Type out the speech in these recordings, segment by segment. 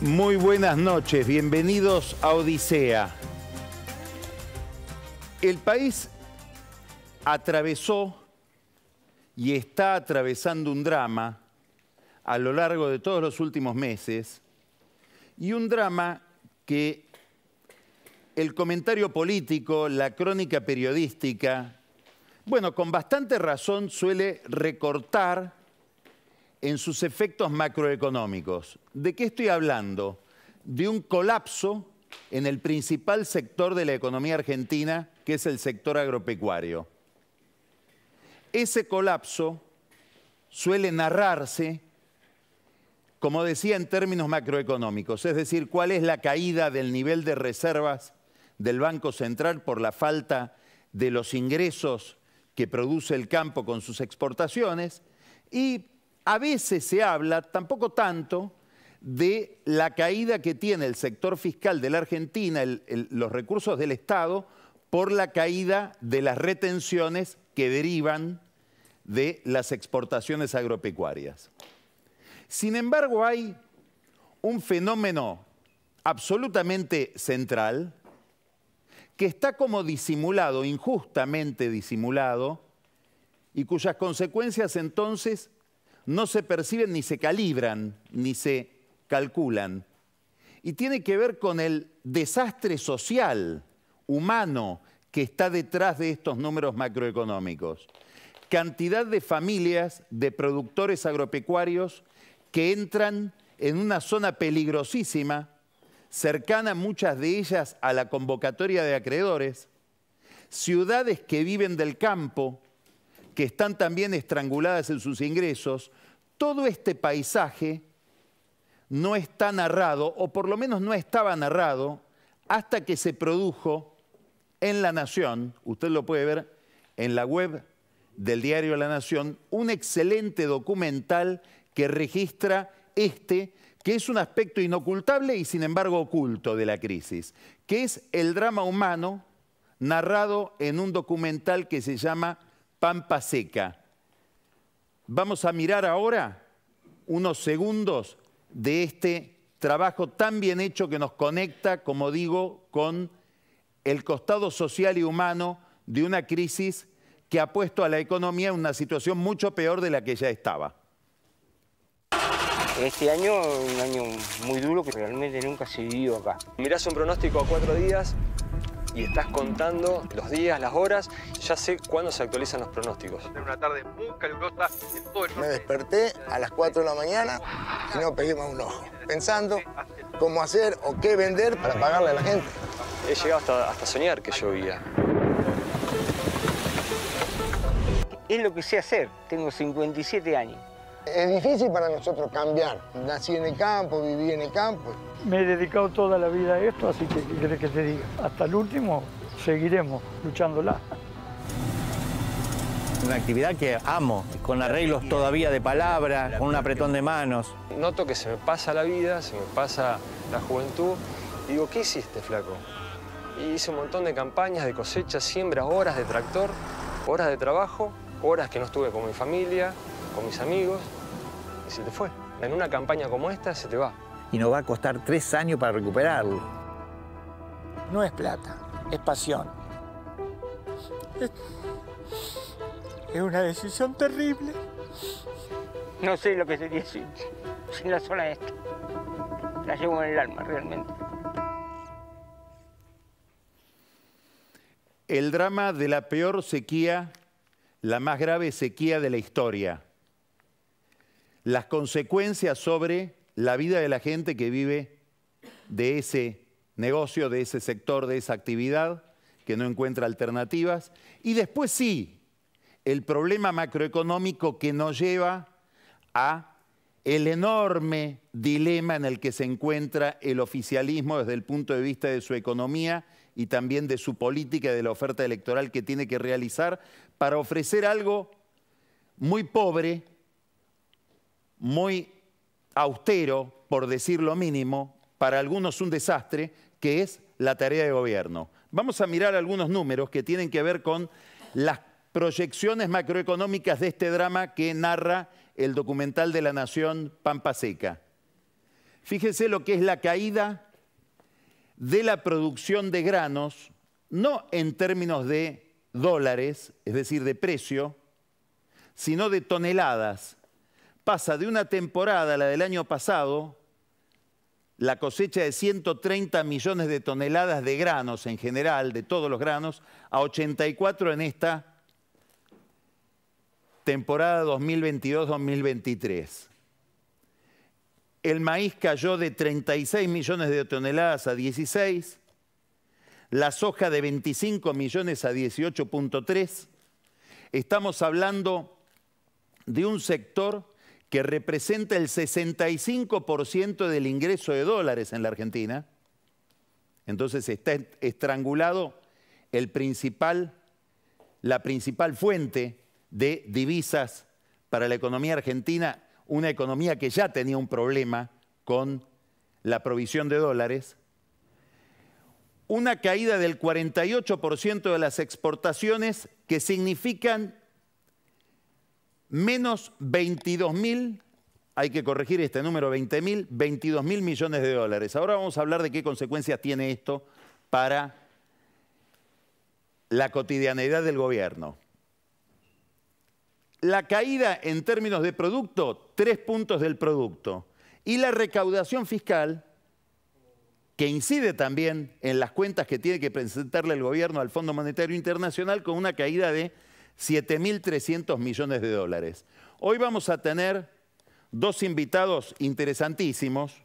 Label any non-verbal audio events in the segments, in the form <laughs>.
Muy buenas noches, bienvenidos a Odisea. El país atravesó y está atravesando un drama a lo largo de todos los últimos meses y un drama que el comentario político, la crónica periodística, bueno, con bastante razón suele recortar en sus efectos macroeconómicos. ¿De qué estoy hablando? De un colapso en el principal sector de la economía argentina, que es el sector agropecuario. Ese colapso suele narrarse, como decía, en términos macroeconómicos, es decir, cuál es la caída del nivel de reservas del Banco Central por la falta de los ingresos que produce el campo con sus exportaciones y a veces se habla, tampoco tanto, de la caída que tiene el sector fiscal de la Argentina, los recursos del Estado, por la caída de las retenciones que derivan de las exportaciones agropecuarias. Sin embargo, hay un fenómeno absolutamente central que está como disimulado, injustamente disimulado, y cuyas consecuencias entonces no se perciben ni se calibran, ni se calculan. Y tiene que ver con el desastre social, humano, que está detrás de estos números macroeconómicos. Cantidad de familias, de productores agropecuarios que entran en una zona peligrosísima, cercana muchas de ellas a la convocatoria de acreedores, ciudades que viven del campo, que están también estranguladas en sus ingresos, todo este paisaje no está narrado, o por lo menos no estaba narrado, hasta que se produjo en La Nación, usted lo puede ver en la web del diario La Nación, un excelente documental que registra este, que es un aspecto inocultable y sin embargo oculto de la crisis, que es el drama humano narrado en un documental que se llama pampa seca. Vamos a mirar ahora unos segundos de este trabajo tan bien hecho que nos conecta, como digo, con el costado social y humano de una crisis que ha puesto a la economía en una situación mucho peor de la que ya estaba. Este año, un año muy duro que realmente nunca se vivió acá. Mirás un pronóstico a cuatro días y estás contando los días, las horas, ya sé cuándo se actualizan los pronósticos. una tarde muy calurosa en todo Me desperté a las 4 de la mañana y no pegué más un ojo, pensando cómo hacer o qué vender para pagarle a la gente. He llegado hasta, hasta soñar que llovía. Es lo que sé hacer, tengo 57 años. Es difícil para nosotros cambiar. Nací en el campo, viví en el campo. Me he dedicado toda la vida a esto, así que, ¿qué que te diga? Hasta el último seguiremos luchándola. Una actividad que amo, con arreglos todavía de palabras, con un apretón de manos. Noto que se me pasa la vida, se me pasa la juventud. digo, ¿qué hiciste, flaco? hice un montón de campañas de cosechas, siembras, horas de tractor, horas de trabajo, horas que no estuve con mi familia, con mis amigos se te fue. En una campaña como esta se te va. Y nos va a costar tres años para recuperarlo. No es plata, es pasión. Es, una decisión terrible. No sé lo que sería sin, sin la sola esta. La llevo en el alma, realmente. El drama de la peor sequía, la más grave sequía de la historia las consecuencias sobre la vida de la gente que vive de ese negocio, de ese sector, de esa actividad, que no encuentra alternativas. Y después sí, el problema macroeconómico que nos lleva a el enorme dilema en el que se encuentra el oficialismo desde el punto de vista de su economía y también de su política y de la oferta electoral que tiene que realizar para ofrecer algo muy pobre muy austero, por decir lo mínimo, para algunos un desastre, que es la tarea de gobierno. Vamos a mirar algunos números que tienen que ver con las proyecciones macroeconómicas de este drama que narra el documental de la Nación Pampa Seca. Fíjense lo que es la caída de la producción de granos, no en términos de dólares, es decir, de precio, sino de toneladas, pasa de una temporada, la del año pasado, la cosecha de 130 millones de toneladas de granos en general, de todos los granos, a 84 en esta temporada 2022-2023. El maíz cayó de 36 millones de toneladas a 16, la soja de 25 millones a 18.3. Estamos hablando de un sector que representa el 65% del ingreso de dólares en la Argentina, entonces está estrangulado el principal, la principal fuente de divisas para la economía argentina, una economía que ya tenía un problema con la provisión de dólares, una caída del 48% de las exportaciones que significan menos 22 mil, hay que corregir este número, 20 mil, 22 mil millones de dólares. Ahora vamos a hablar de qué consecuencias tiene esto para la cotidianeidad del gobierno. La caída en términos de producto, tres puntos del producto. Y la recaudación fiscal, que incide también en las cuentas que tiene que presentarle el gobierno al Fondo Monetario Internacional con una caída de 7.300 millones de dólares. Hoy vamos a tener dos invitados interesantísimos.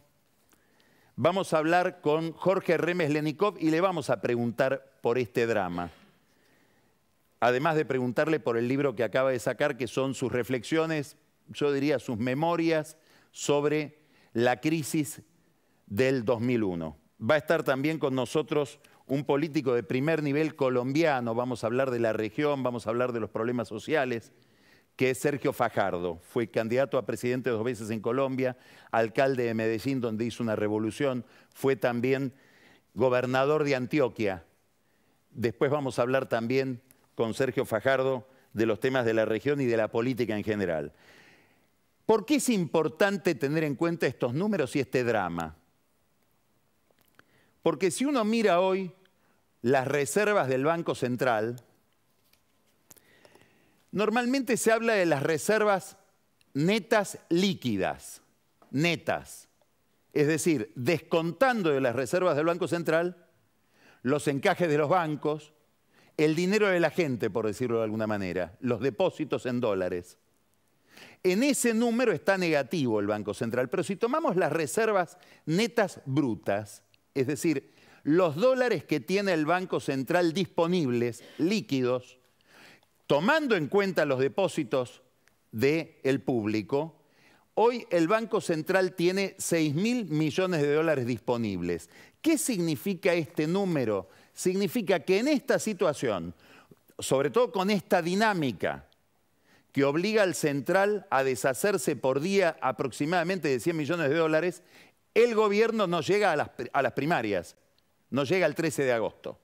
Vamos a hablar con Jorge Remes Lenikov y le vamos a preguntar por este drama. Además de preguntarle por el libro que acaba de sacar, que son sus reflexiones, yo diría sus memorias sobre la crisis del 2001. Va a estar también con nosotros un político de primer nivel colombiano, vamos a hablar de la región, vamos a hablar de los problemas sociales, que es Sergio Fajardo. Fue candidato a presidente dos veces en Colombia, alcalde de Medellín, donde hizo una revolución, fue también gobernador de Antioquia. Después vamos a hablar también con Sergio Fajardo de los temas de la región y de la política en general. ¿Por qué es importante tener en cuenta estos números y este drama? Porque si uno mira hoy las reservas del Banco Central, normalmente se habla de las reservas netas líquidas, netas. Es decir, descontando de las reservas del Banco Central, los encajes de los bancos, el dinero de la gente, por decirlo de alguna manera, los depósitos en dólares. En ese número está negativo el Banco Central, pero si tomamos las reservas netas brutas, es decir, los dólares que tiene el Banco Central disponibles, líquidos, tomando en cuenta los depósitos del el público, hoy el Banco Central tiene 6 mil millones de dólares disponibles. ¿Qué significa este número? Significa que en esta situación, sobre todo con esta dinámica que obliga al central a deshacerse por día aproximadamente de 100 millones de dólares, el gobierno no llega a las, primarias, no llega el 13 de agosto.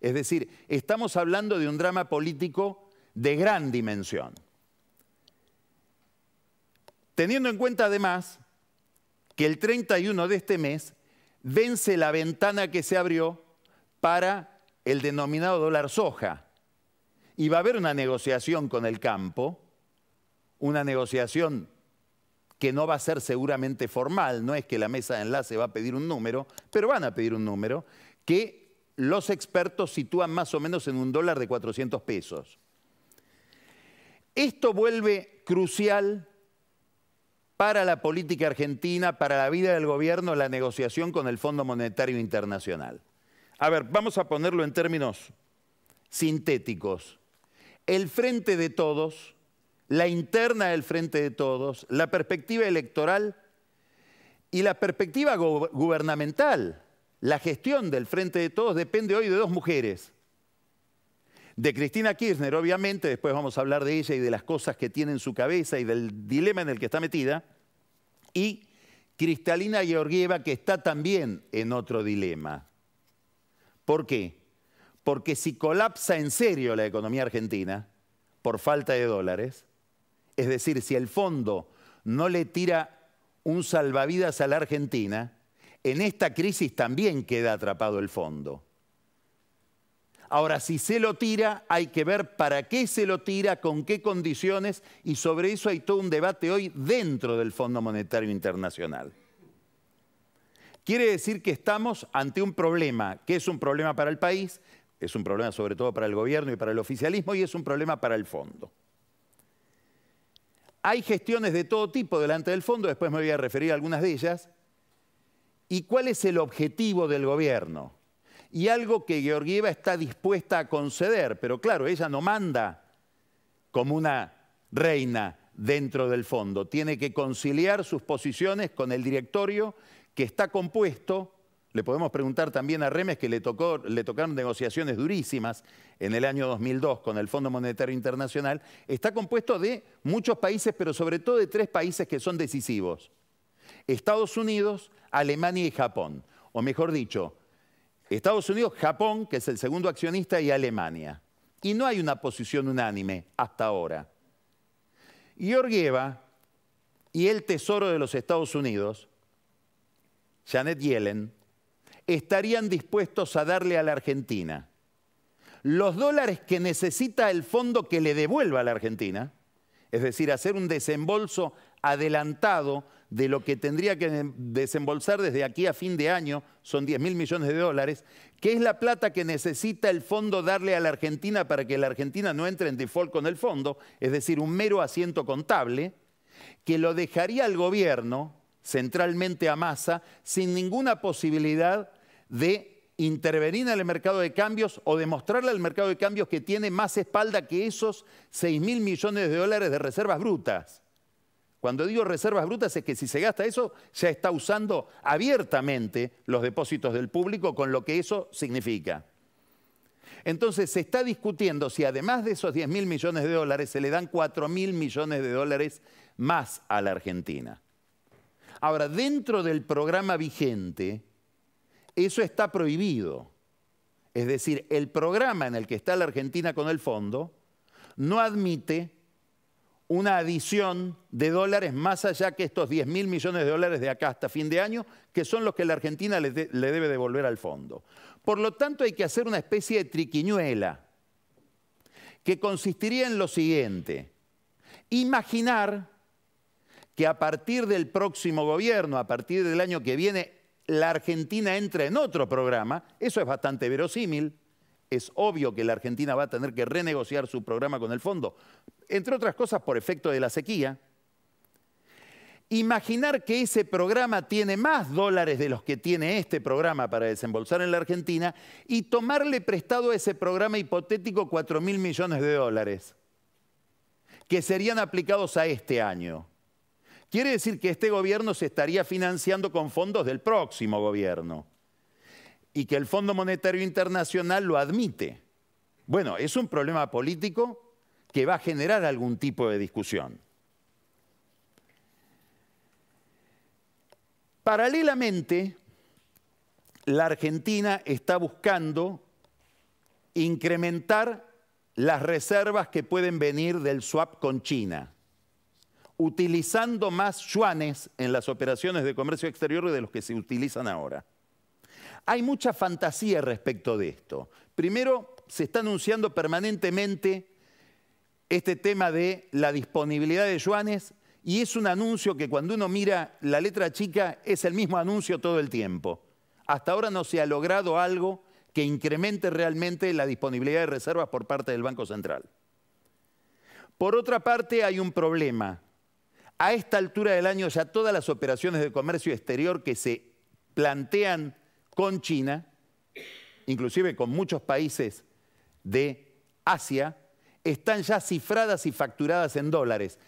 Es decir, estamos hablando de un drama político de gran dimensión. Teniendo en cuenta además que el 31 de este mes vence la ventana que se abrió para el denominado dólar soja. Y va a haber una negociación con el campo, una negociación que no va a ser seguramente formal, no es que la mesa de enlace va a pedir un número, pero van a pedir un número, que los expertos sitúan más o menos en un dólar de 400 pesos. Esto vuelve crucial para la política argentina, para la vida del gobierno, la negociación con el Fondo Monetario Internacional. A ver, vamos a ponerlo en términos sintéticos. El frente de todos la interna del Frente de Todos, la perspectiva electoral y la perspectiva gubernamental. La gestión del Frente de Todos depende hoy de dos mujeres. De Cristina Kirchner, obviamente, después vamos a hablar de ella y de las cosas que tiene en su cabeza y del dilema en el que está metida. Y Cristalina Georgieva, que está también en otro dilema. ¿Por qué? Porque si colapsa en serio la economía argentina, por falta de dólares, es decir, si el fondo no le tira un salvavidas a la Argentina, en esta crisis también queda atrapado el fondo. Ahora, si se lo tira, hay que ver para qué se lo tira, con qué condiciones, y sobre eso hay todo un debate hoy dentro del Fondo Monetario Internacional. Quiere decir que estamos ante un problema, que es un problema para el país, es un problema sobre todo para el gobierno y para el oficialismo, y es un problema para el fondo. Hay gestiones de todo tipo delante del fondo, después me voy a referir a algunas de ellas. ¿Y cuál es el objetivo del gobierno? Y algo que Georgieva está dispuesta a conceder, pero claro, ella no manda como una reina dentro del fondo. Tiene que conciliar sus posiciones con el directorio que está compuesto le podemos preguntar también a Remes que le, tocó, le tocaron negociaciones durísimas en el año 2002 con el Fondo Monetario Internacional. Está compuesto de muchos países, pero sobre todo de tres países que son decisivos. Estados Unidos, Alemania y Japón. O mejor dicho, Estados Unidos, Japón, que es el segundo accionista, y Alemania. Y no hay una posición unánime hasta ahora. Georgieva y el Tesoro de los Estados Unidos, Janet Yellen, estarían dispuestos a darle a la Argentina los dólares que necesita el fondo que le devuelva a la Argentina, es decir, hacer un desembolso adelantado de lo que tendría que em, desembolsar desde aquí a fin de año, son 10 mil millones de dólares, que es la plata que necesita el fondo darle a la Argentina para que la Argentina no entre en default con el fondo, es decir, un mero asiento contable, que lo dejaría al gobierno, centralmente a masa, sin ninguna posibilidad de intervenir en el mercado de cambios o demostrarle al mercado de cambios que tiene más espalda que esos 6 mil millones de dólares de reservas brutas. Cuando digo reservas brutas es que si se gasta eso, ya está usando abiertamente los depósitos del público con lo que eso significa. Entonces se está discutiendo si además de esos 10.000 mil millones de dólares se le dan 4 mil millones de dólares más a la Argentina. Ahora, dentro del programa vigente, eso está prohibido. Es decir, el programa en el que está la Argentina con el fondo no admite una adición de dólares más allá que estos 10 mil millones de dólares de acá hasta fin de año, que son los que la Argentina le, le, debe devolver al fondo. Por lo tanto, hay que hacer una especie de triquiñuela que consistiría en lo siguiente. Imaginar que a partir del próximo gobierno, a partir del año que viene, la Argentina entra en otro programa, eso es bastante verosímil, es obvio que la Argentina va a tener que renegociar su programa con el fondo, entre otras cosas por efecto de la sequía. Imaginar que ese programa tiene más dólares de los que tiene este programa para desembolsar en la Argentina y tomarle prestado a ese programa hipotético 4 mil millones de dólares que serían aplicados a este año. Quiere decir que este gobierno se estaría financiando con fondos del próximo gobierno y que el Fondo Monetario Internacional lo admite. Bueno, es un problema político que va a generar algún tipo de discusión. Paralelamente, la Argentina está buscando incrementar las reservas que pueden venir del swap con China utilizando más yuanes en las operaciones de comercio exterior de los que se utilizan ahora. Hay mucha fantasía respecto de esto. Primero, se está anunciando permanentemente este tema de la disponibilidad de yuanes y es un anuncio que cuando uno mira la letra chica es el mismo anuncio todo el tiempo. Hasta ahora no se ha logrado algo que incremente realmente la disponibilidad de reservas por parte del Banco Central. Por otra parte, hay un problema a esta altura del año ya todas las operaciones de comercio exterior que se plantean con China, inclusive con muchos países de Asia, están ya cifradas y facturadas en dólares.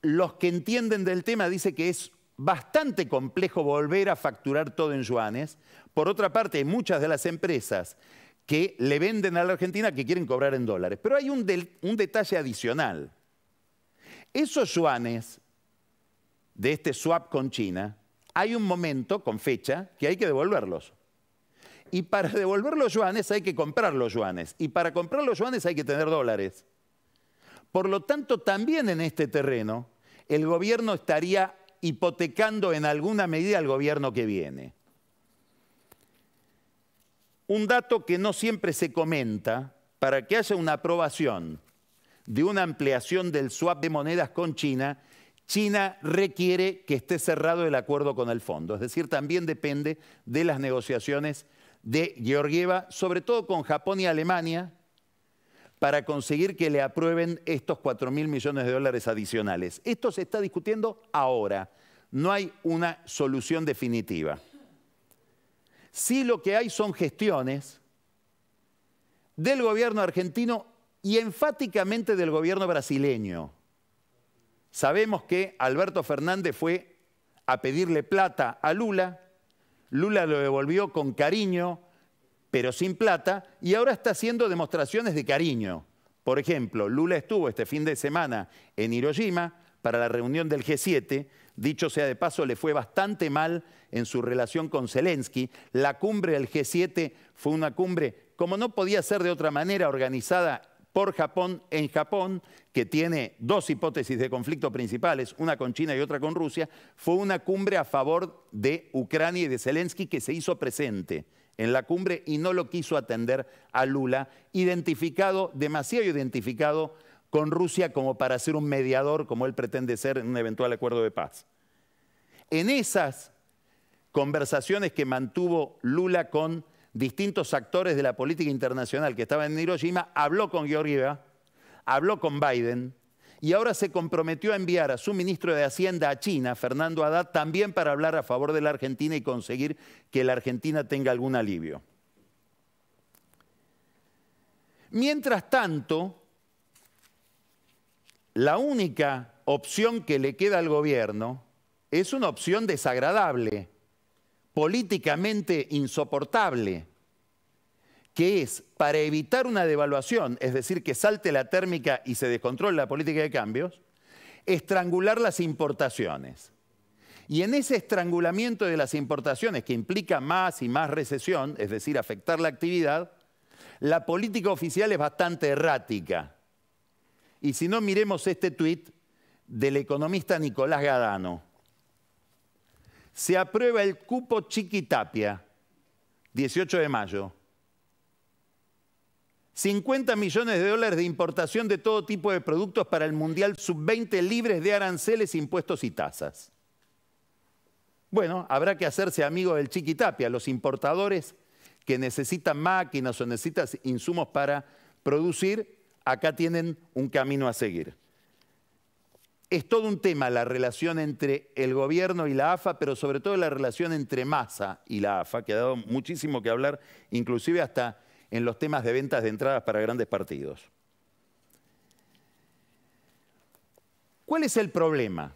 Los que entienden del tema dicen que es bastante complejo volver a facturar todo en yuanes. Por otra parte, muchas de las empresas que le venden a la Argentina que quieren cobrar en dólares. Pero hay un, un detalle adicional. Esos yuanes de este swap con China, hay un momento con fecha que hay que devolverlos. Y para <laughs> devolver los yuanes hay que comprar los yuanes. Y para comprar los yuanes hay que tener dólares. Por lo tanto, también en este terreno, el gobierno estaría hipotecando en alguna medida al gobierno que viene. Un dato que no siempre se comenta, para que haya una aprobación de una ampliación del swap de monedas con China, China requiere que esté cerrado el acuerdo con el fondo. Es decir, también depende de las negociaciones de Georgieva, sobre todo con Japón y Alemania, para conseguir que le aprueben estos 4 mil millones de dólares adicionales. Esto se está discutiendo ahora. No hay una solución definitiva. Sí lo que hay son gestiones del gobierno argentino y enfáticamente del gobierno brasileño. Sabemos que Alberto Fernández fue a pedirle plata a Lula, Lula lo devolvió con cariño, pero sin plata, y ahora está haciendo demostraciones de cariño. Por ejemplo, Lula estuvo este fin de semana en Hiroshima para la reunión del G7, dicho sea de paso, le fue bastante mal en su relación con Zelensky. La cumbre del G7 fue una cumbre, como no podía ser de otra manera, organizada por Japón en Japón, que tiene dos hipótesis de conflicto principales, una con China y otra con Rusia, fue una cumbre a favor de Ucrania y de Zelensky que se hizo presente en la cumbre y no lo quiso atender a Lula, identificado, demasiado identificado con Rusia como para ser un mediador, como él pretende ser en un eventual acuerdo de paz. En esas conversaciones que mantuvo Lula con distintos actores de la política internacional que estaba en Hiroshima, habló con Georgieva, habló con Biden y ahora se comprometió a enviar a su ministro de Hacienda a China, Fernando Haddad, también para hablar a favor de la Argentina y conseguir que la Argentina tenga algún alivio. Mientras tanto, la única opción que le queda al gobierno es una opción desagradable, políticamente insoportable, que es para evitar una devaluación, es decir, que salte la térmica y se descontrole la política de cambios, estrangular las importaciones. Y en ese estrangulamiento de las importaciones, que implica más y más recesión, es decir, afectar la actividad, la política oficial es bastante errática. Y si no, miremos este tuit del economista Nicolás Gadano se aprueba el cupo Chiquitapia, 18 de mayo. 50 millones de dólares de importación de todo tipo de productos para el Mundial Sub-20 libres de aranceles, impuestos y tasas. Bueno, habrá que hacerse amigo del Chiquitapia, los importadores que necesitan máquinas o necesitan insumos para producir, acá tienen un camino a seguir es todo un tema la relación entre el gobierno y la AFA, pero sobre todo la relación entre masa y la AFA, que ha dado muchísimo que hablar, inclusive hasta en los temas de ventas de entradas para grandes partidos. ¿Cuál es el problema?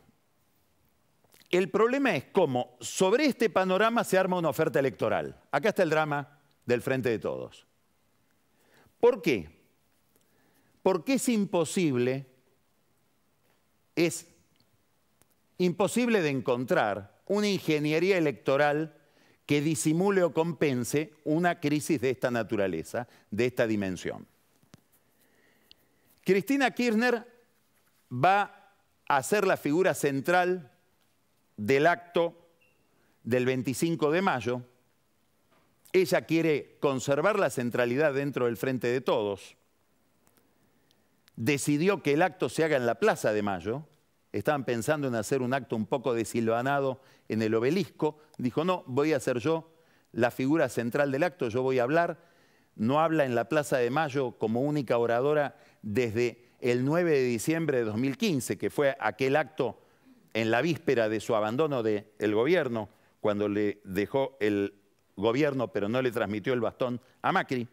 El problema es cómo sobre este panorama se arma una oferta electoral. Acá está el drama del Frente de Todos. ¿Por qué? Porque es imposible es imposible de encontrar una ingeniería electoral que disimule o compense una crisis de esta naturaleza, de esta dimensión. Cristina Kirchner va a ser la figura central del acto del 25 de mayo. Ella quiere conservar la centralidad dentro del Frente de Todos decidió que el acto se haga en la Plaza de Mayo, estaban pensando en hacer un acto un poco desilvanado en el obelisco, dijo, no, voy a ser yo la figura central del acto, yo voy a hablar, no habla en la Plaza de Mayo como única oradora desde el 9 de diciembre de 2015, que fue aquel acto en la víspera de su abandono del gobierno, cuando le dejó el gobierno pero no le transmitió el bastón a Macri.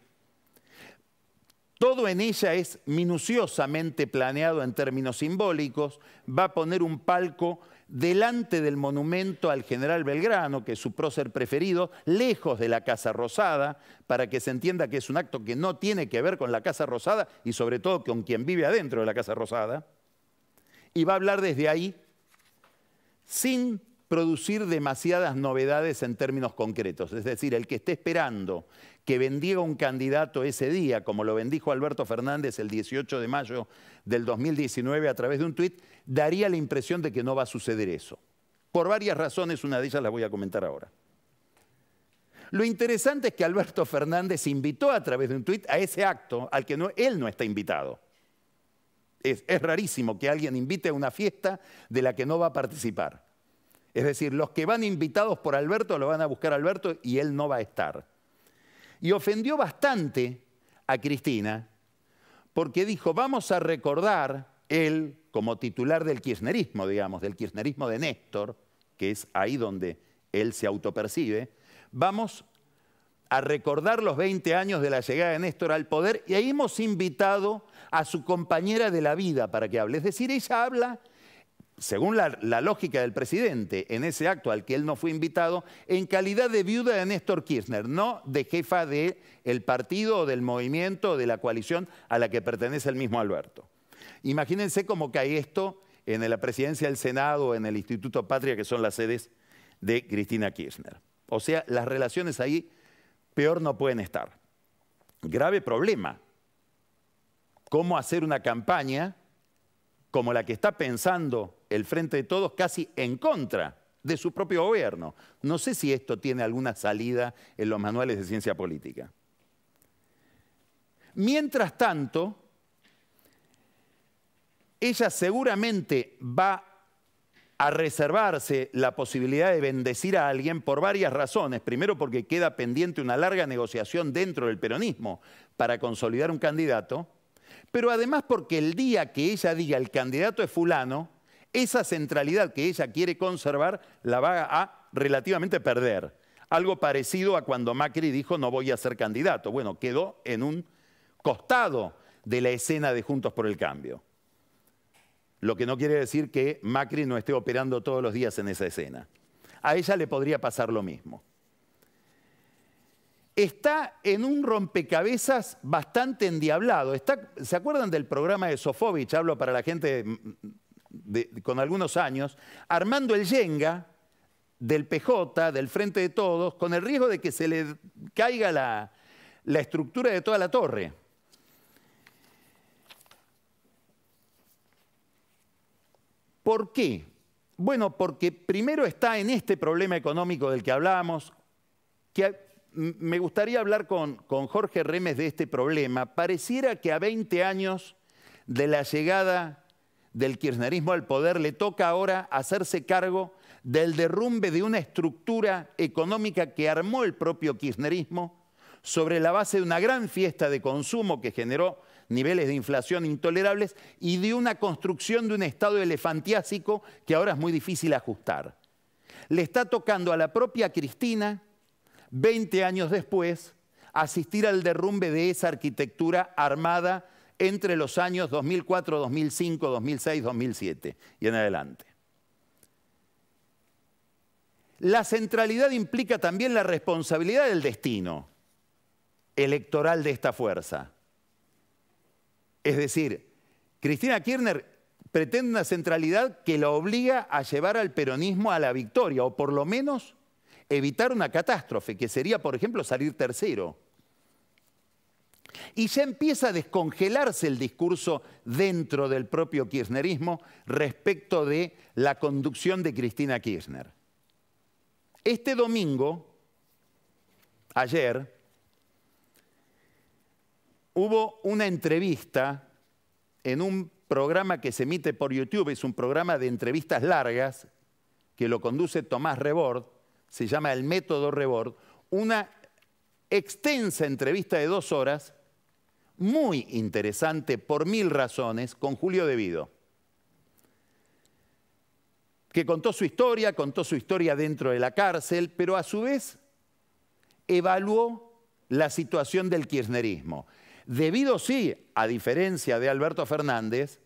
Todo en ella es minuciosamente planeado en términos simbólicos. Va a poner un palco delante del monumento al general Belgrano, que es su prócer preferido, lejos de la Casa Rosada, para que se entienda que es un acto que no tiene que ver con la Casa Rosada y sobre todo con quien vive adentro de la Casa Rosada. Y va a hablar desde ahí, sin producir demasiadas novedades en términos concretos. Es decir, el que esté esperando que bendiga un candidato ese día, como lo bendijo Alberto Fernández el 18 de mayo del 2019 a través de un tuit, daría la impresión de que no va a suceder eso. Por varias razones, una de ellas las voy a comentar ahora. Lo interesante es que Alberto Fernández invitó a través de un tuit a ese acto al que él no está invitado. es rarísimo que alguien invite a una fiesta de la que no va a participar. Es decir, los que van invitados por Alberto lo van a buscar Alberto y él no va a estar. Y ofendió bastante a Cristina porque dijo, vamos a recordar él como titular del kirchnerismo, digamos, del kirchnerismo de Néstor, que es ahí donde él se autopercibe, vamos a recordar los 20 años de la llegada de Néstor al poder y ahí hemos invitado a su compañera de la vida para que hable. Es decir, ella habla según la, lógica del presidente, en ese acto al que él no fue invitado, en calidad de viuda de Néstor Kirchner, no de jefa del partido o del movimiento o de la coalición a la que pertenece el mismo Alberto. Imagínense cómo cae esto en la presidencia del Senado o en el Instituto Patria, que son las sedes de Cristina Kirchner. O sea, las relaciones ahí peor no pueden estar. Grave problema. ¿Cómo hacer una campaña como la que está pensando el Frente de Todos casi en contra de su propio gobierno. No sé si esto tiene alguna salida en los manuales de ciencia política. Mientras tanto, ella seguramente va a reservarse la posibilidad de bendecir a alguien por varias razones. Primero porque queda pendiente una larga negociación dentro del peronismo para consolidar un candidato pero además porque el día que ella diga el candidato es fulano, esa centralidad que ella quiere conservar la va a relativamente perder. Algo parecido a cuando Macri dijo no voy a ser candidato. Bueno, quedó en un costado de la escena de Juntos por el Cambio. Lo que no quiere decir que Macri no esté operando todos los días en esa escena. A ella le podría pasar lo mismo está en un rompecabezas bastante endiablado. ¿Se acuerdan del programa de Sofovich? Hablo para la gente mm, mm, con algunos años. Armando el Yenga del PJ, del Frente de Todos, con el riesgo de que se le caiga la, estructura de toda la torre. ¿Por qué? Bueno, porque primero está en este problema económico del que hablamos, que me gustaría hablar con, Jorge Remes de este problema. Pareciera que a 20 años de la llegada del kirchnerismo al poder le toca ahora hacerse cargo del derrumbe de una estructura económica que armó el propio kirchnerismo sobre la base de una gran fiesta de consumo que generó niveles de inflación intolerables y de una construcción de un estado elefantiásico que ahora es muy difícil ajustar. Le está tocando a la propia Cristina 20 años después, asistir al derrumbe de esa arquitectura armada entre los años 2004, 2005, 2006, 2007 y en adelante. La centralidad implica también la responsabilidad del destino electoral de esta fuerza. Es decir, Cristina Kirchner pretende una centralidad que la obliga a llevar al peronismo a la victoria, o por lo menos evitar una catástrofe, que sería, por ejemplo, salir tercero. Y ya empieza a descongelarse el discurso dentro del propio kirchnerismo respecto de la conducción de Cristina Kirchner. Este domingo, ayer, hubo una entrevista en un programa que se emite por YouTube, es un programa de entrevistas largas que lo conduce Tomás Rebord, se llama el método Rebord, una extensa entrevista de dos horas, muy interesante por mil razones, con Julio Devido, que contó su historia, contó su historia dentro de la cárcel, pero a su vez evaluó la situación del kirchnerismo. Debido sí, a diferencia de Alberto Fernández,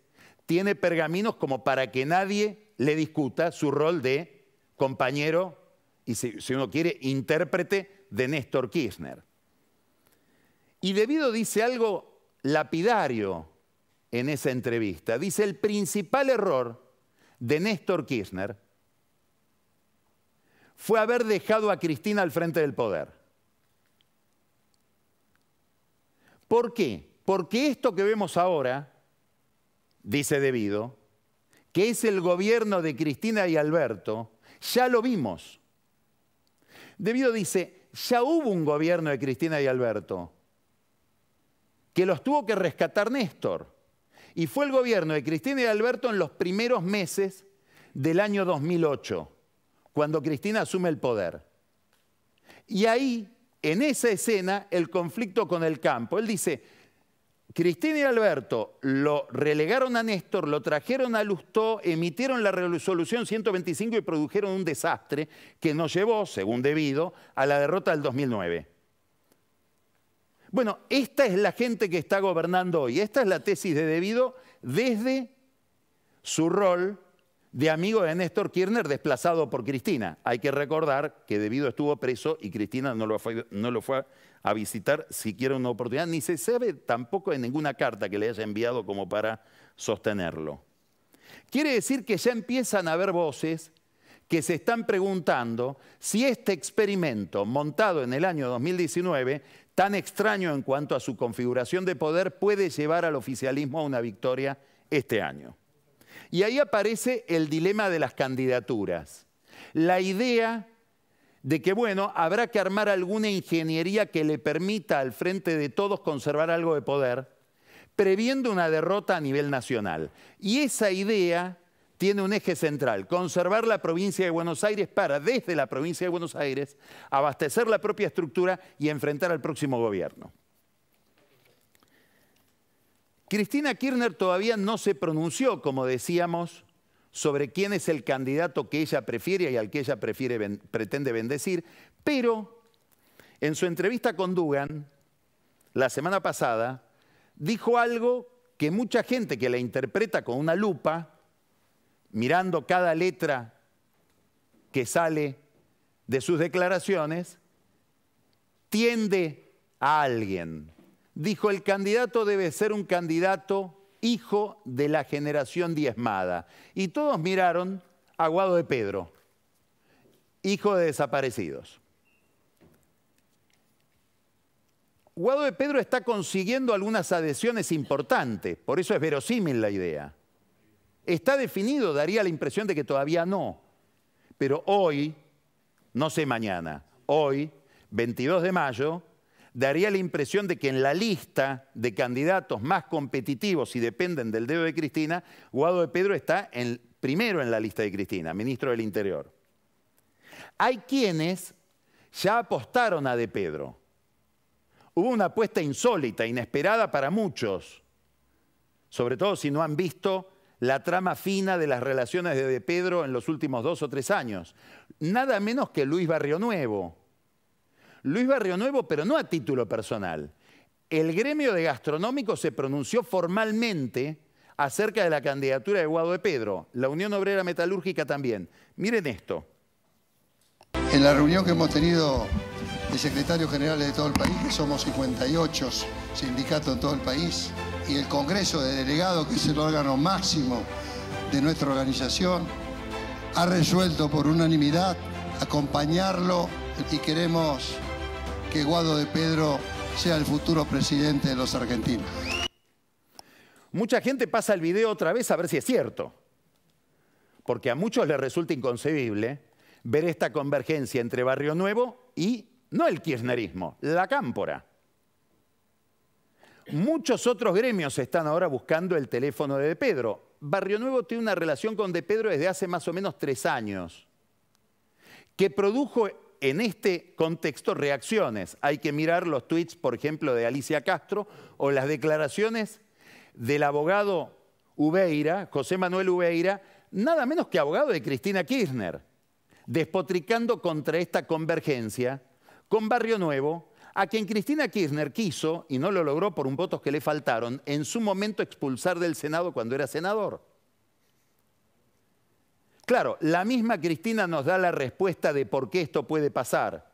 tiene pergaminos como para que nadie le discuta su rol de compañero y si, uno quiere, intérprete de Néstor Kirchner. Y Debido dice algo lapidario en esa entrevista. Dice, el principal error de Néstor Kirchner fue haber dejado a Cristina al frente del poder. ¿Por qué? Porque esto que vemos ahora, dice Debido, que es el gobierno de Cristina y Alberto, ya lo vimos Debido dice, ya hubo un gobierno de Cristina y Alberto que los tuvo que rescatar Néstor. Y fue el gobierno de Cristina y Alberto en los primeros meses del año 2008, cuando Cristina asume el poder. Y ahí, en esa escena, el conflicto con el campo. Él dice, Cristina y Alberto lo relegaron a Néstor, lo trajeron a Lustó, emitieron la resolución 125 y produjeron un desastre que nos llevó, según debido, a la derrota del 2009. Bueno, esta es la gente que está gobernando hoy. Esta es la tesis de debido desde su rol de amigo de Néstor Kirchner desplazado por Cristina. Hay que recordar que Debido estuvo preso y Cristina no lo fue, no lo fue a visitar siquiera una oportunidad, ni se sabe tampoco de ninguna carta que le haya enviado como para sostenerlo. Quiere decir que ya empiezan a haber voces que se están preguntando si este experimento montado en el año 2019, tan extraño en cuanto a su configuración de poder, puede llevar al oficialismo a una victoria este año. Y ahí aparece el dilema de las candidaturas. La idea de que, bueno, habrá que armar alguna ingeniería que le permita al frente de todos conservar algo de poder, previendo una derrota a nivel nacional. Y esa idea tiene un eje central, conservar la provincia de Buenos Aires para, desde la provincia de Buenos Aires, abastecer la propia estructura y enfrentar al próximo gobierno. Cristina Kirchner todavía no se pronunció, como decíamos, sobre quién es el candidato que ella prefiere y al que ella prefiere pretende bendecir, pero en su entrevista con Dugan, la semana pasada, dijo algo que mucha gente que la interpreta con una lupa, mirando cada letra que sale de sus declaraciones, tiende a alguien. Dijo, el candidato debe ser un candidato hijo de la generación diezmada. Y todos miraron a Guado de Pedro, hijo de desaparecidos. Guado de Pedro está consiguiendo algunas adhesiones importantes, por eso es verosímil la idea. Está definido, daría la impresión de que todavía no. Pero hoy, no sé mañana, hoy, 22 de mayo, daría la impresión de que en la lista de candidatos más competitivos y dependen del dedo de Cristina, Guado de Pedro está en, primero en la lista de Cristina, ministro del Interior. Hay quienes ya apostaron a de Pedro. Hubo una apuesta insólita, inesperada para muchos, sobre todo si no han visto la trama fina de las relaciones de De Pedro en los últimos dos o tres años. Nada menos que Luis Barrio Nuevo Luis Barrio Nuevo, pero no a título personal. El gremio de gastronómicos se pronunció formalmente acerca de la candidatura de Guado de Pedro, la Unión Obrera Metalúrgica también. Miren esto. En la reunión que hemos tenido de secretarios generales de todo el país, que somos 58 sindicatos en todo el país, y el Congreso de Delegados, que es el órgano máximo de nuestra organización, ha resuelto por unanimidad acompañarlo y queremos que Guado de Pedro sea el futuro presidente de los argentinos. Mucha gente pasa el video otra vez a ver si es cierto, porque a muchos les resulta inconcebible ver esta convergencia entre Barrio Nuevo y, no el kirchnerismo, la cámpora. Muchos otros gremios están ahora buscando el teléfono de, de Pedro. Barrio Nuevo tiene una relación con De Pedro desde hace más o menos tres años, que produjo en este contexto reacciones. Hay que mirar los tweets, por ejemplo, de Alicia Castro o las declaraciones del abogado Ubeira, José Manuel Ubeira, nada menos que abogado de Cristina Kirchner, despotricando contra esta convergencia con Barrio Nuevo, a quien Cristina Kirchner quiso, y no lo logró por un voto que le faltaron, en su momento expulsar del Senado cuando era senador. Claro, la misma Cristina nos da la respuesta de por qué esto puede pasar.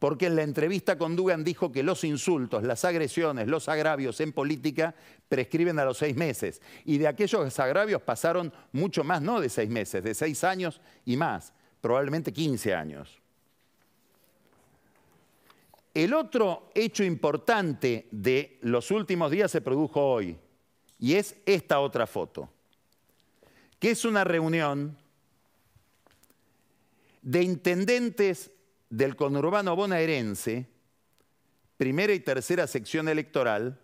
Porque en la entrevista con Dugan dijo que los insultos, las agresiones, los agravios en política prescriben a los seis meses. Y de aquellos agravios pasaron mucho más, no de seis meses, de seis años y más, probablemente 15 años. El otro hecho importante de los últimos días se produjo hoy, y es esta otra foto, que es una reunión de intendentes del conurbano bonaerense, primera y tercera sección electoral,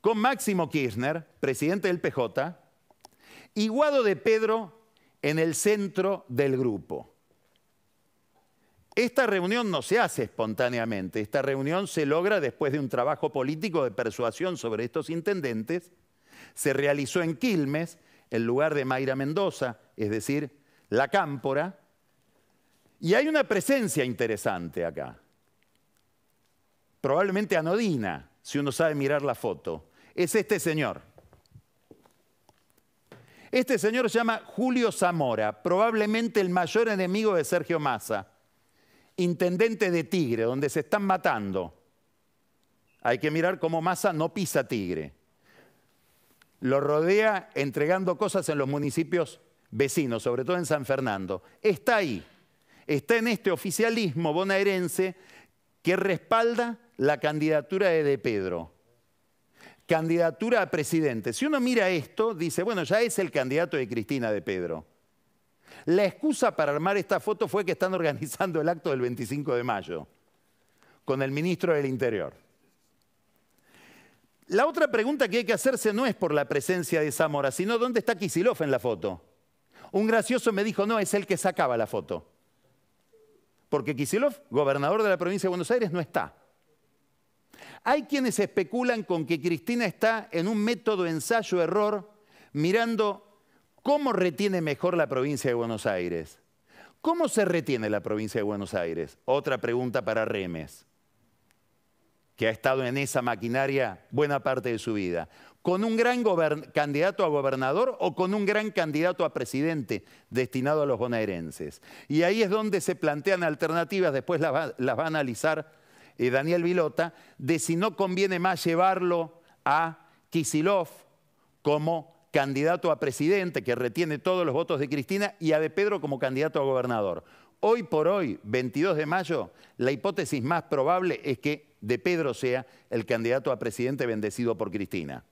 con Máximo Kirchner, presidente del PJ, y Guado de Pedro en el centro del grupo. Esta reunión no se hace espontáneamente, esta reunión se logra después de un trabajo político de persuasión sobre estos intendentes, se realizó en Quilmes, en lugar de Mayra Mendoza, es decir, la cámpora, y hay una presencia interesante acá, probablemente anodina, si uno sabe mirar la foto, es este señor. Este señor se llama Julio Zamora, probablemente el mayor enemigo de Sergio Massa, intendente de Tigre, donde se están matando. Hay que mirar cómo Massa no pisa Tigre. Lo rodea entregando cosas en los municipios vecinos, sobre todo en San Fernando, está ahí, está en este oficialismo bonaerense que respalda la candidatura de De Pedro. Candidatura a presidente. Si uno mira esto, dice, bueno, ya es el candidato de Cristina de Pedro. La excusa para armar esta foto fue que están organizando el acto del 25 de mayo con el ministro del Interior. La otra pregunta que hay que hacerse no es por la presencia de Zamora, sino dónde está Kisilov en la foto. Un gracioso me dijo, no, es el que sacaba la foto. Porque Kisilov, gobernador de la provincia de Buenos Aires, no está. Hay quienes especulan con que Cristina está en un método ensayo-error mirando cómo retiene mejor la provincia de Buenos Aires. ¿Cómo se retiene la provincia de Buenos Aires? Otra pregunta para Remes, que ha estado en esa maquinaria buena parte de su vida con un gran candidato a gobernador o con un gran candidato a presidente destinado a los bonaerenses. Y ahí es donde se plantean alternativas, después las va, a analizar eh, Daniel Vilota, de si no conviene más llevarlo a Kisilov como candidato a presidente, que retiene todos los votos de Cristina, y a De Pedro como candidato a gobernador. Hoy por hoy, 22 de mayo, la hipótesis más probable es que De Pedro sea el candidato a presidente bendecido por Cristina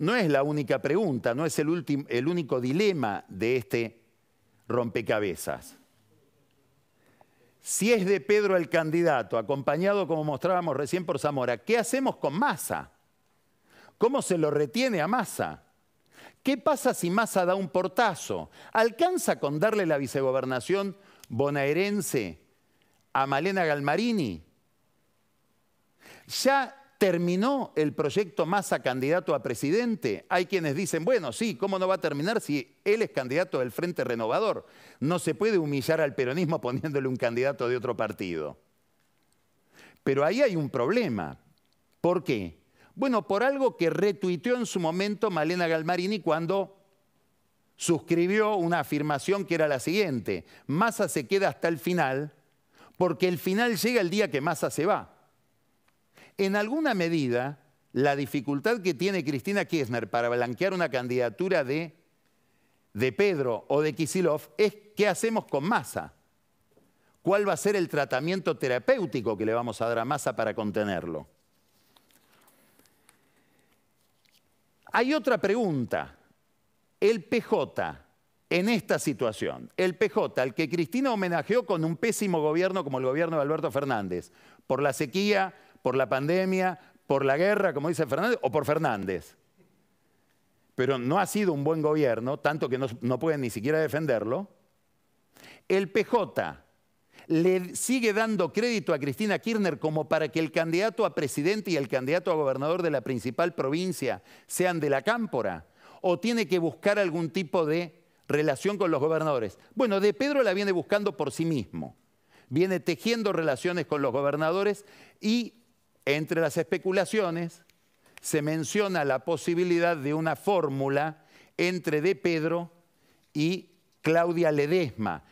no es la única pregunta, no es el, el único dilema de este rompecabezas. Si es de Pedro el candidato, acompañado como mostrábamos recién por Zamora, ¿qué hacemos con Massa? ¿Cómo se lo retiene a Massa? ¿Qué pasa si Massa da un portazo? ¿Alcanza con darle la vicegobernación bonaerense a Malena Galmarini? Ya terminó el proyecto Massa candidato a presidente. Hay quienes dicen, bueno, sí, ¿cómo no va a terminar si él es candidato del Frente Renovador? No se puede humillar al peronismo <laughs> poniéndole un candidato de otro partido. Pero ahí hay un problema. ¿Por qué? Bueno, por algo que retuiteó en su momento Malena Galmarini cuando suscribió una afirmación que era la siguiente, Massa se queda hasta el final porque el final llega el día que Massa se va en alguna medida, la dificultad que tiene Cristina Kirchner para blanquear una candidatura de, de Pedro o de Kisilov es qué hacemos con Massa. ¿Cuál va a ser el tratamiento terapéutico que le vamos a dar a masa para contenerlo? Hay otra pregunta. El PJ en esta situación, el PJ, al que Cristina homenajeó con un pésimo gobierno como el gobierno de Alberto Fernández, por la sequía, por la pandemia, por la guerra, como dice Fernández, o por Fernández. Pero no ha sido un buen gobierno, tanto que no, pueden ni siquiera defenderlo. El PJ le sigue dando crédito a Cristina Kirchner como para que el candidato a presidente y el candidato a gobernador de la principal provincia sean de la cámpora? ¿O tiene que buscar algún tipo de relación con los gobernadores? Bueno, de Pedro la viene buscando por sí mismo. Viene tejiendo relaciones con los gobernadores y entre las especulaciones se menciona la posibilidad de una fórmula entre De Pedro y Claudia Ledesma,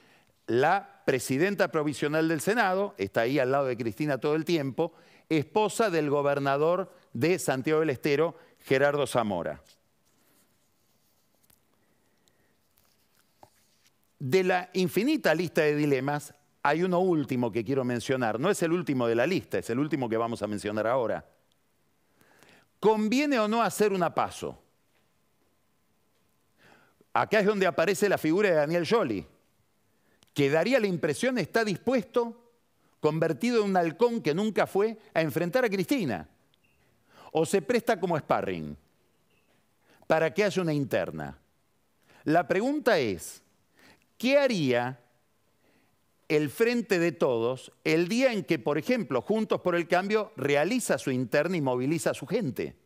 la presidenta provisional del Senado, está ahí al lado de Cristina todo el tiempo, esposa del gobernador de Santiago del Estero, Gerardo Zamora. De la infinita lista de dilemas, hay uno último que quiero mencionar. No es el último de la lista, es el último que vamos a mencionar ahora. ¿Conviene o no hacer una paso? Acá es donde aparece la figura de Daniel Jolie, que daría la impresión está dispuesto, convertido en un halcón que nunca fue, a enfrentar a Cristina. O se presta como sparring para que haya una interna. La pregunta es, ¿qué haría el frente de todos el día en que, por ejemplo, Juntos por el Cambio realiza su interna y moviliza a su gente.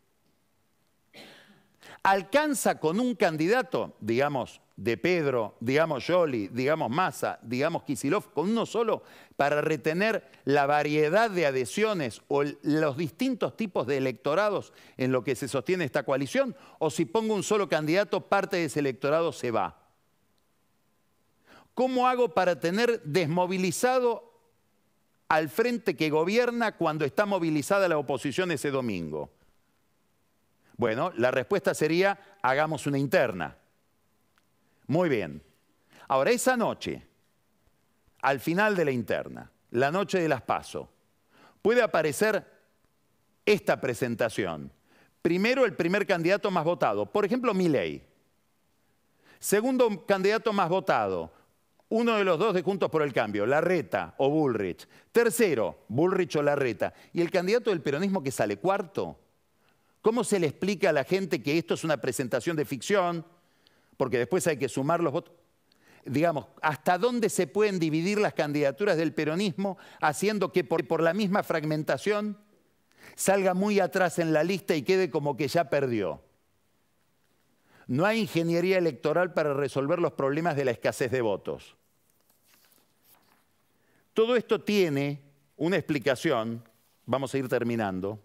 Alcanza con un candidato, digamos, de Pedro, digamos Yoli, digamos Massa, digamos Kisilov, con uno solo, para retener la variedad de adhesiones o los distintos tipos de electorados en lo que se sostiene esta coalición, o si pongo un solo candidato, parte de ese electorado se va. ¿Cómo hago para tener desmovilizado al frente que gobierna cuando está movilizada la oposición ese domingo? Bueno, la respuesta sería, hagamos una interna. Muy bien. Ahora, esa noche, al final de la interna, la noche de las paso, puede aparecer esta presentación. Primero, el primer candidato más votado, por ejemplo, Miley. Segundo candidato más votado, uno de los dos de Juntos por el Cambio, Larreta o Bullrich. Tercero, Bullrich o Larreta. Y el candidato del peronismo que sale cuarto. ¿Cómo se le explica a la gente que esto es una presentación de ficción? Porque después hay que sumar los votos. Digamos, ¿hasta dónde se pueden dividir las candidaturas del peronismo haciendo que por, por la misma fragmentación salga muy atrás en la lista y quede como que ya perdió? No hay ingeniería electoral para resolver los problemas de la escasez de votos. Todo esto tiene una explicación, vamos a ir terminando,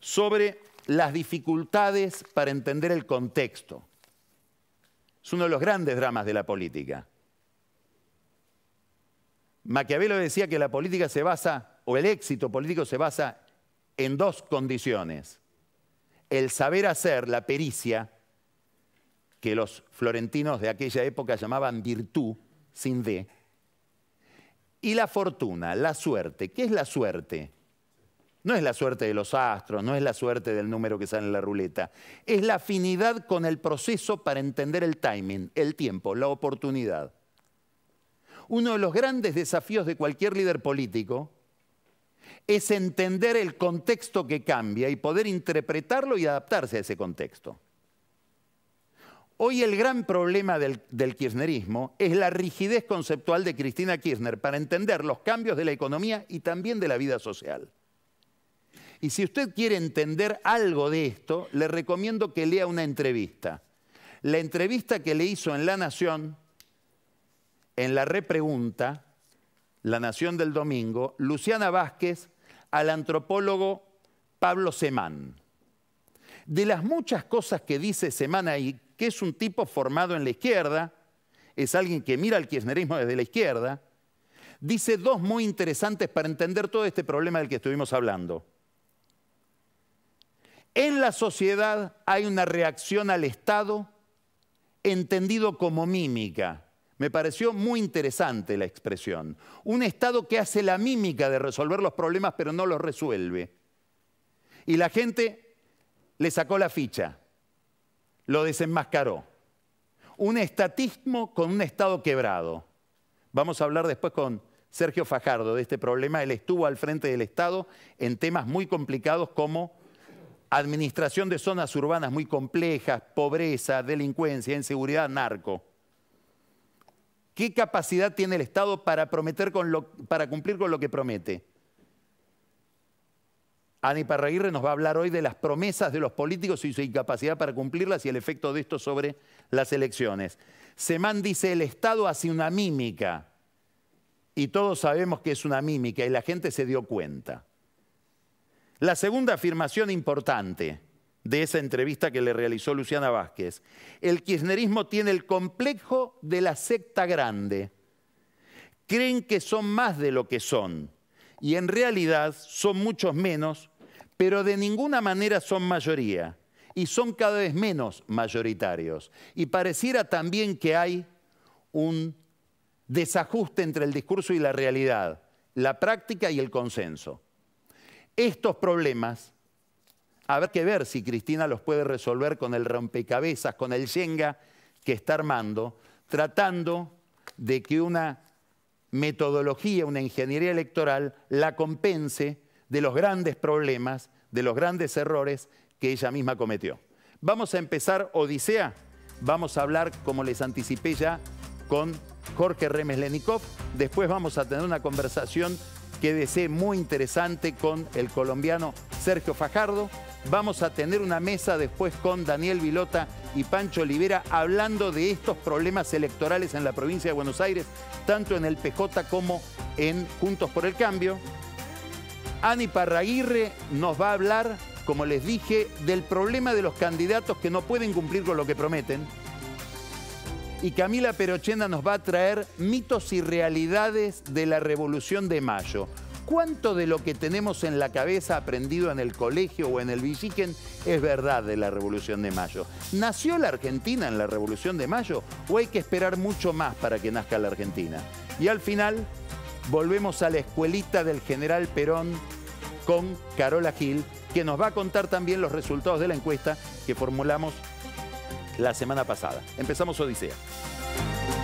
sobre las dificultades para entender el contexto. Es uno de los grandes dramas de la política. Maquiavelo decía que la política se basa, o el éxito político se basa en dos condiciones. El saber hacer, la pericia, que los florentinos de aquella época llamaban virtud, sin D, y la fortuna, la suerte. ¿Qué es la suerte? No es la suerte de los astros, no es la suerte del número que sale en la ruleta. Es la afinidad con el proceso para entender el timing, el tiempo, la oportunidad. Uno de los grandes desafíos de cualquier líder político es entender el contexto que cambia y poder interpretarlo y adaptarse a ese contexto. Hoy el gran problema del, kirchnerismo es la rigidez conceptual de Cristina Kirchner para entender los cambios de la economía y también de la vida social. Y si usted quiere entender algo de esto, le recomiendo que lea una entrevista. La entrevista que le hizo en La Nación, en la repregunta, La Nación del Domingo, Luciana Vázquez al antropólogo Pablo Semán. De las muchas cosas que dice Semán ahí, que es un tipo formado en la izquierda, es alguien que mira al kirchnerismo desde la izquierda, dice dos muy interesantes para entender todo este problema del que estuvimos hablando. En la sociedad hay una reacción al Estado entendido como mímica. Me pareció muy interesante la expresión. Un Estado que hace la mímica de resolver los problemas pero no los resuelve. Y la gente le sacó la ficha lo desenmascaró. Un estatismo con un Estado quebrado. Vamos a hablar después con Sergio Fajardo de este problema. Él estuvo al frente del Estado en temas muy complicados como administración de zonas urbanas muy complejas, pobreza, delincuencia, inseguridad, narco. ¿Qué capacidad tiene el Estado para, prometer para cumplir con lo que promete? Ani Parraguirre nos va a hablar hoy de las promesas de los políticos y su incapacidad para cumplirlas y el efecto de esto sobre las elecciones. Semán dice, el Estado hace una mímica. Y todos sabemos que es una mímica y la gente se dio cuenta. La segunda afirmación importante de esa entrevista que le realizó Luciana Vázquez, el kirchnerismo tiene el complejo de la secta grande. Creen que son más de lo que son y en realidad son muchos menos pero de ninguna manera son mayoría y son cada vez menos mayoritarios. Y pareciera también que hay un desajuste entre el discurso y la realidad, la práctica y el consenso. Estos problemas habrá que ver si Cristina los puede resolver con el rompecabezas, con el yenga que está armando, tratando de que una metodología, una ingeniería electoral la compense de los grandes problemas, de los grandes errores que ella misma cometió. Vamos a empezar Odisea. Vamos a hablar, como les anticipé ya, con Jorge Remes Remeslenikov. Después vamos a tener una conversación que desee muy interesante con el colombiano Sergio Fajardo. Vamos a tener una mesa después con Daniel Vilota y Pancho Olivera hablando de estos problemas electorales en la provincia de Buenos Aires, tanto en el PJ como en Juntos por el Cambio. Ani Parraguirre nos va a hablar, como les dije, del problema de los candidatos que no pueden cumplir con lo que prometen. Y Camila Perochena nos va a traer mitos y realidades de la Revolución de Mayo. ¿Cuánto de lo que tenemos en la cabeza aprendido en el colegio o en el Villiquen es verdad de la Revolución de Mayo? ¿Nació la Argentina en la Revolución de Mayo o hay que esperar mucho más para que nazca la Argentina? Y al final, volvemos a la escuelita del general Perón con Carola Gil, que nos va a contar también los resultados de la encuesta que formulamos la semana pasada. Empezamos Odisea.